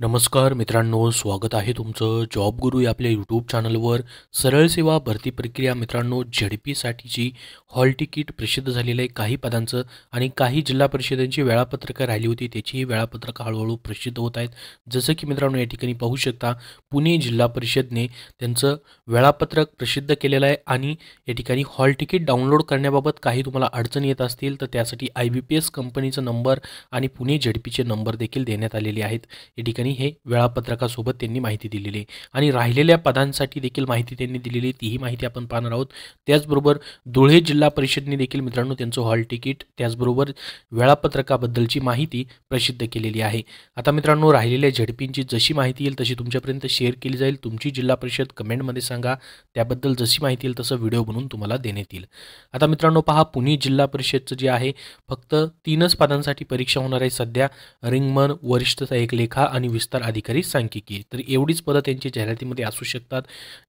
नमस्कार मित्रांनो स्वागत आहे तुमचं जॉब गुरु या आपल्या यूट्यूब चॅनलवर सरळ सेवा भरती प्रक्रिया मित्रांनो झेडपीसाठीची हॉल तिकीट प्रसिद्ध झालेलं आहे काही पदांचं आणि काही जिल्हा परिषदांची वेळापत्रकं राहिली होती त्याचीही वेळापत्रकं हळूहळू प्रसिद्ध होत आहेत जसं की मित्रांनो या ठिकाणी पाहू शकता पुणे जिल्हा परिषदने त्यांचं वेळापत्रक प्रसिद्ध केलेलं आहे आणि या ठिकाणी हॉल तिकीट डाउनलोड करण्याबाबत काही तुम्हाला अडचण येत असतील तर त्यासाठी आय बी पी एस कंपनीचा नंबर आणि पुणे झेडपीचे नंबर देखील देण्यात आलेले आहेत या ठिकाणी ठिकाणी हे वेळापत्रकासोबत त्यांनी माहिती दिलेली आहे आणि राहिलेल्या पदांसाठी देखील माहिती त्यांनी दिलेली तीही माहिती आपण पाहणार आहोत त्याचबरोबर धुळे जिल्हा परिषदने देखील मित्रांनो त्यांचं हॉल तिकीट त्याचबरोबर वेळापत्रकाबद्दलची माहिती प्रसिद्ध केलेली आहे आता मित्रांनो राहिलेल्या झडपींची जशी माहिती येईल तशी तुमच्यापर्यंत शेअर केली जाईल तुमची जिल्हा परिषद कमेंटमध्ये सांगा त्याबद्दल जशी माहिती येईल तसं व्हिडिओ बनवून तुम्हाला देण्यात येईल आता मित्रांनो पहा पुणे जिल्हा परिषदचं जे आहे फक्त तीनच पदांसाठी परीक्षा होणार आहे सध्या रिंगमन वरिष्ठ लेखा आणि विस्तार अधिकारी सांख्यिकी तर एवढीच पदं त्यांची जाहिरातीमध्ये असू शकतात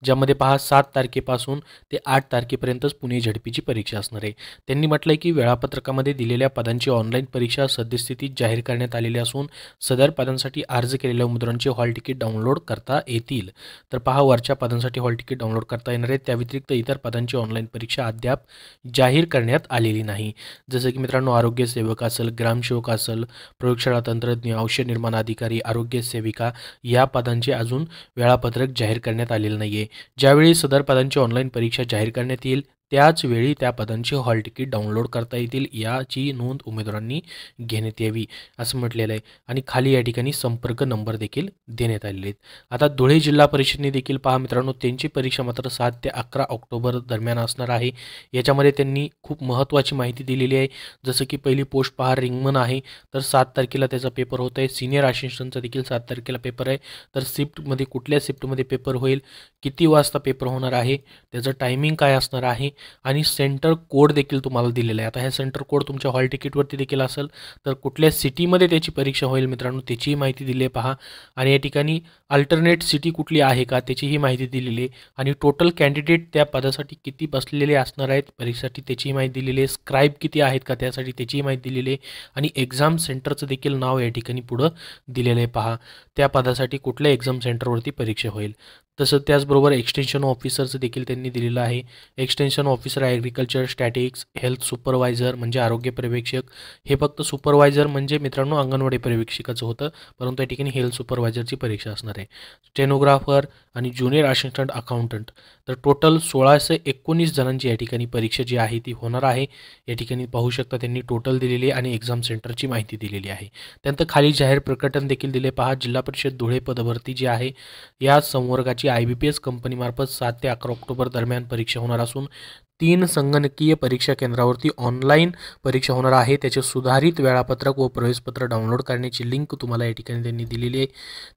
ज्यामध्ये पहा सात तारखेपासून ते आठ तारखेपर्यंतच पुणे झडपीची परीक्षा असणार आहे त्यांनी म्हटलंय की वेळापत्रकामध्ये दिलेल्या पदांची ऑनलाईन परीक्षा सद्यस्थितीत जाहीर करण्यात आलेली असून सदर पदांसाठी अर्ज केलेल्या उमेदवारांचे हॉल तिकीट डाउनलोड करता येतील तर पहा वरच्या पदांसाठी हॉल तिकीट डाउनलोड करता येणार आहे त्या व्यतिरिक्त इतर पदांची ऑनलाईन परीक्षा अद्याप जाहीर करण्यात आलेली नाही जसं की मित्रांनो आरोग्य सेवक असेल ग्रामसेवक असेल प्रयोगशाळा तंत्रज्ञ औषध निर्माण अधिकारी आरोग्य सेविका या पदांचे अजून वेळापत्रक जाहीर करण्यात आलेले नाही आहे ज्यावेळी सदर पदांची ऑनलाईन परीक्षा जाहीर करण्यात येईल त्याचवेळी त्या पदांची हॉल तिकीट डाउनलोड करता येतील याची नोंद उमेदवारांनी घेण्यात यावी असं म्हटलेलं आहे आणि खाली या ठिकाणी संपर्क नंबर देखील देण्यात आलेले आहेत आता धुळे जिल्हा परिषदने देखील पहा मित्रांनो त्यांची परीक्षा मात्र सात ते अकरा ऑक्टोबर दरम्यान असणार आहे याच्यामध्ये त्यांनी खूप महत्त्वाची माहिती दिलेली आहे जसं की पहिली पोस्ट पहा रिंगमन आहे तर सात तारखेला त्याचा पेपर होत आहे सिनियर असिस्टंटचा देखील सात तारखेला पेपर आहे तर शिफ्टमध्ये कुठल्या शिफ्टमध्ये पेपर होईल किती वाजता पेपर होणार आहे त्याचं टायमिंग काय असणार आहे आणि सेंटर कोड देखील तुम्हाला दिलेला आहे आता ह्या सेंटर कोड तुमच्या हॉल तिकीटवरती देखील असेल तर कुठल्या सिटीमध्ये त्याची परीक्षा होईल मित्रांनो त्याचीही माहिती दिली आहे पहा आणि या ठिकाणी अल्टरनेट सिटी कुठली आहे का त्याचीही माहिती दिलेली आहे आणि टोटल कॅन्डिडेट त्या पदासाठी किती बसलेले असणार आहेत परीक्षेसाठी त्याचीही माहिती दिलेली आहे स्क्राईब किती आहेत का त्यासाठी त्याचीही माहिती दिलेली आहे आणि एक्झाम सेंटरचं देखील नाव या ठिकाणी पुढं दिलेलं आहे पहा त्या पदासाठी कुठल्या एक्झाम सेंटरवरती परीक्षा होईल तसं त्याचबरोबर एक्सटेन्शन ऑफिसरचं देखील त्यांनी दिलेलं आहे extension officer agriculture statics health supervisor म्हणजे आरोग्य पर्यवेक्षक हे फक्त सुपरवायझर म्हणजे मित्रांनो अंगणवाडी पर्यवेक्षकाचं होतं परंतु या ठिकाणी हेल्थ सुपरवायझरची परीक्षा असणार आहे स्टेनोग्राफर आणि ज्युनियर असिस्टंट अकाउंटंट तर टोटल सोळाशे एकोणीस जणांची या ठिकाणी परीक्षा जी आहे ती होणार आहे या ठिकाणी पाहू शकता त्यांनी टोटल दिलेली आणि एक्झाम सेंटरची माहिती दिलेली आहे त्यानंतर खाली जाहीर प्रकटन देखील दिले पहा जिल्हा परिषद धुळे पदभरती जी आहे या संवर्गाची आय बी पी एस कंपनीमार्फत सात ते अकरा ऑक्टोबर दरम्यान परीक्षा होणार असून तीन संगणकीय परीक्षा केंद्रावरती ऑनलाईन परीक्षा होणार आहे त्याचे सुधारित वेळापत्रक व प्रवेशपत्र डाउनलोड करण्याची लिंक तुम्हाला या ठिकाणी त्यांनी दिलेली आहे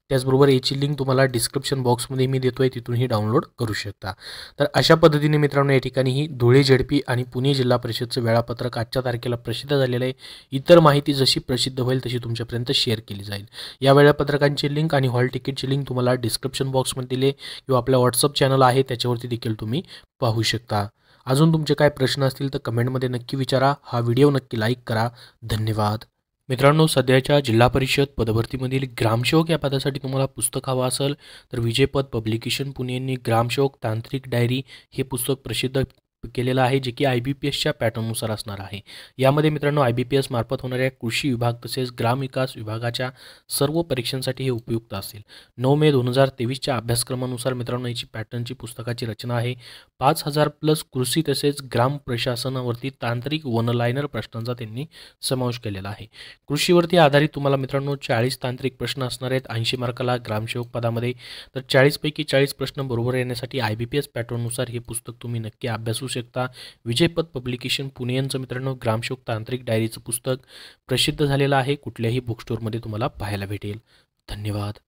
त्याचबरोबर याची लिंक तुम्हाला डिस्क्रिप्शन बॉक्समध्ये मी देतो आहे तिथूनही डाउनलोड करू शकता तर अशा पद्धतीने मित्रांनो या ठिकाणी ही धुळे झेडपी आणि पुणे जिल्हा परिषदचं वेळापत्रक आजच्या तारखेला प्रसिद्ध झालेलं आहे इतर माहिती जशी प्रसिद्ध होईल तशी तुमच्यापर्यंत शेअर केली जाईल या वेळापत्रकांची लिंक आणि हॉल तिकीटची लिंक तुम्हाला डिस्क्रिप्शन बॉक्समध्ये दिली किंवा आपल्या व्हॉट्सअप चॅनल आहे त्याच्यावरती देखील तुम्ही पाहू शकता अजून तुमचे काय प्रश्न असतील तर कमेंटमध्ये नक्की विचारा हा व्हिडिओ नक्की लाईक करा धन्यवाद मित्रांनो सध्याच्या जिल्हा परिषद पदभरतीमधील ग्रामसेवक या पदासाठी तुम्हाला पुस्तक हवं असेल तर विजयपद पब्लिकेशन पुणे यांनी ग्रामसेवक तांत्रिक डायरी हे पुस्तक प्रसिद्ध केलेला आहे जे की आय बी पी एसच्या पॅटर्ननुसार असणार आहे यामध्ये मित्रांनो आय बी पी एस मार्फत होणाऱ्या कृषी विभाग तसेच ग्रामविकास विभागाच्या सर्व परीक्षांसाठी हे उपयुक्त असेल नऊ मे दोन हजार तेवीसच्या अभ्यासक्रमानुसार मित्रांनो याची पॅटर्नची पुस्तकाची रचना आहे पाच हजार प्लस कृषी तसेच ग्राम प्रशासनावरती तांत्रिक वनलायनर प्रश्नांचा त्यांनी समावेश केलेला आहे कृषीवरती आधारित तुम्हाला मित्रांनो चाळीस तांत्रिक प्रश्न असणार आहेत ऐंशी मार्काला ग्रामसेवक पदामध्ये तर चाळीसपैकी चाळीस प्रश्न बरोबर येण्यासाठी आय बी पी एस पॅटर्ननुसार हे पुस्तक तुम्ही नक्की अभ्यास शकता विजयपद पब्लिकेशन पुणे यांचं मित्रांनो ग्रामशोक तांत्रिक डायरीचं पुस्तक प्रसिद्ध झालेलं आहे कुठल्याही बुकस्टोरमध्ये तुम्हाला पाहायला भेटेल धन्यवाद